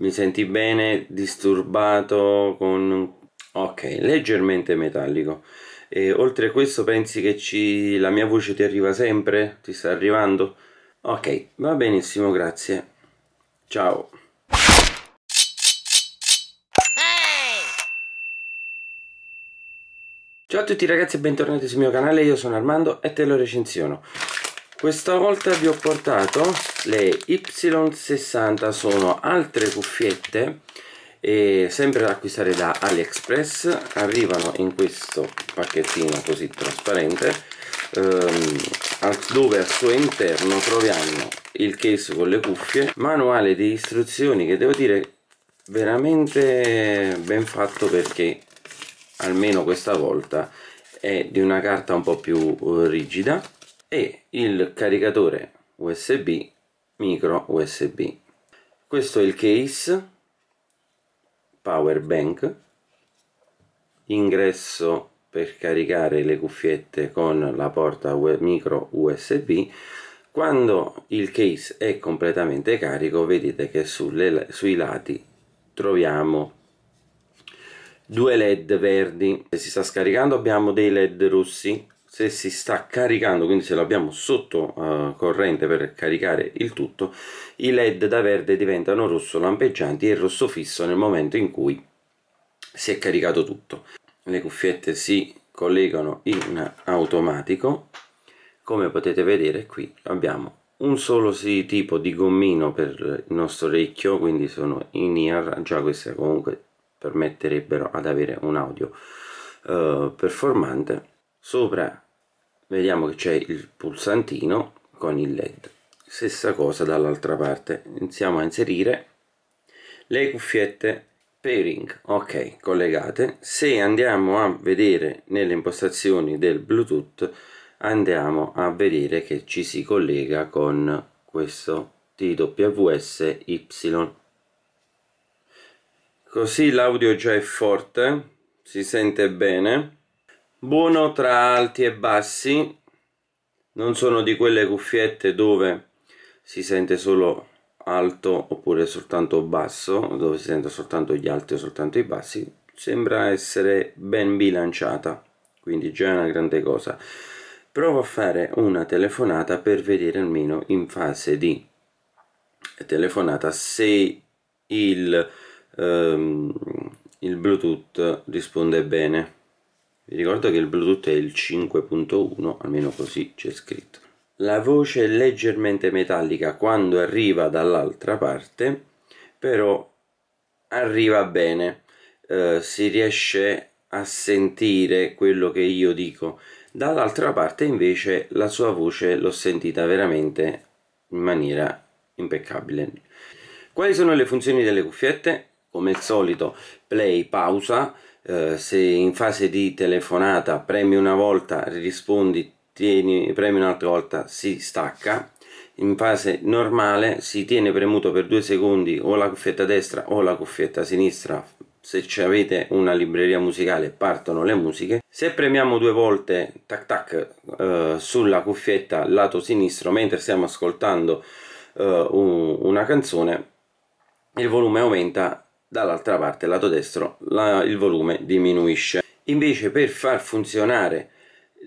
mi senti bene disturbato con ok leggermente metallico e oltre a questo pensi che ci... la mia voce ti arriva sempre ti sta arrivando ok va benissimo grazie ciao Ciao a tutti ragazzi e bentornati sul mio canale, io sono Armando e te lo recenziono questa volta vi ho portato le Y60 sono altre cuffiette e sempre da acquistare da AliExpress arrivano in questo pacchettino così trasparente ehm, dove al suo interno troviamo il case con le cuffie manuale di istruzioni che devo dire veramente ben fatto perché almeno questa volta è di una carta un po' più eh, rigida e il caricatore USB micro USB. Questo è il case power bank ingresso per caricare le cuffiette con la porta micro USB quando il case è completamente carico vedete che sulle, sui lati troviamo due led verdi se si sta scaricando abbiamo dei led rossi se si sta caricando quindi se lo abbiamo sotto uh, corrente per caricare il tutto i led da verde diventano rosso lampeggianti e rosso fisso nel momento in cui si è caricato tutto le cuffiette si collegano in automatico come potete vedere qui abbiamo un solo tipo di gommino per il nostro orecchio quindi sono in ear già queste comunque permetterebbero ad avere un audio uh, performante sopra vediamo che c'è il pulsantino con il led stessa cosa dall'altra parte iniziamo a inserire le cuffiette pairing ok collegate se andiamo a vedere nelle impostazioni del bluetooth andiamo a vedere che ci si collega con questo TWS Y così l'audio già è forte si sente bene buono tra alti e bassi non sono di quelle cuffiette dove si sente solo alto oppure soltanto basso dove si sentono soltanto gli alti o soltanto i bassi sembra essere ben bilanciata quindi già è una grande cosa provo a fare una telefonata per vedere almeno in fase di telefonata se il, ehm, il bluetooth risponde bene vi ricordo che il bluetooth è il 5.1 almeno così c'è scritto la voce è leggermente metallica quando arriva dall'altra parte però arriva bene eh, si riesce a sentire quello che io dico dall'altra parte invece la sua voce l'ho sentita veramente in maniera impeccabile quali sono le funzioni delle cuffiette come al solito play pausa eh, se in fase di telefonata premi una volta rispondi tieni, premi un'altra volta si stacca in fase normale si tiene premuto per due secondi o la cuffietta destra o la cuffietta sinistra se avete una libreria musicale partono le musiche se premiamo due volte tac tac eh, sulla cuffietta lato sinistro mentre stiamo ascoltando eh, una canzone il volume aumenta dall'altra parte lato destro la, il volume diminuisce invece per far funzionare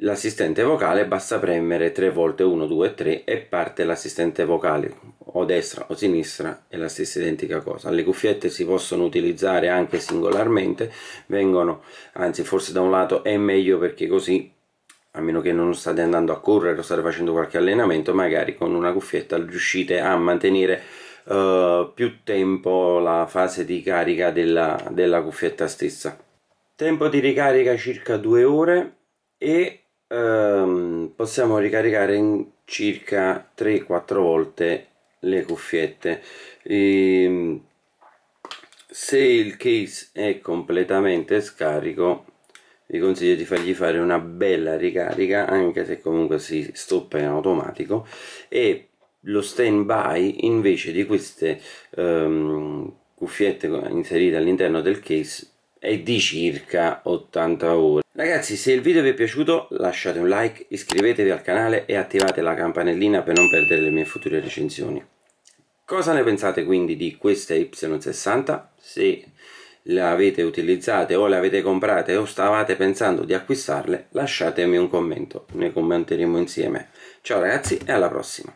l'assistente vocale basta premere tre volte 1 2 3 e parte l'assistente vocale o destra o sinistra è la stessa identica cosa le cuffiette si possono utilizzare anche singolarmente vengono anzi forse da un lato è meglio perché così a meno che non state andando a correre o state facendo qualche allenamento magari con una cuffietta riuscite a mantenere eh, più tempo la fase di carica della, della cuffietta stessa tempo di ricarica circa due ore e ehm, possiamo ricaricare in circa 3-4 volte le cuffiette e, ehm, se il case è completamente scarico vi consiglio di fargli fare una bella ricarica anche se comunque si stoppa in automatico e lo stand by invece di queste um, cuffiette inserite all'interno del case è di circa 80 ore ragazzi se il video vi è piaciuto lasciate un like iscrivetevi al canale e attivate la campanellina per non perdere le mie future recensioni cosa ne pensate quindi di queste Y60 se le avete utilizzate o le avete comprate o stavate pensando di acquistarle lasciatemi un commento ne commenteremo insieme ciao ragazzi e alla prossima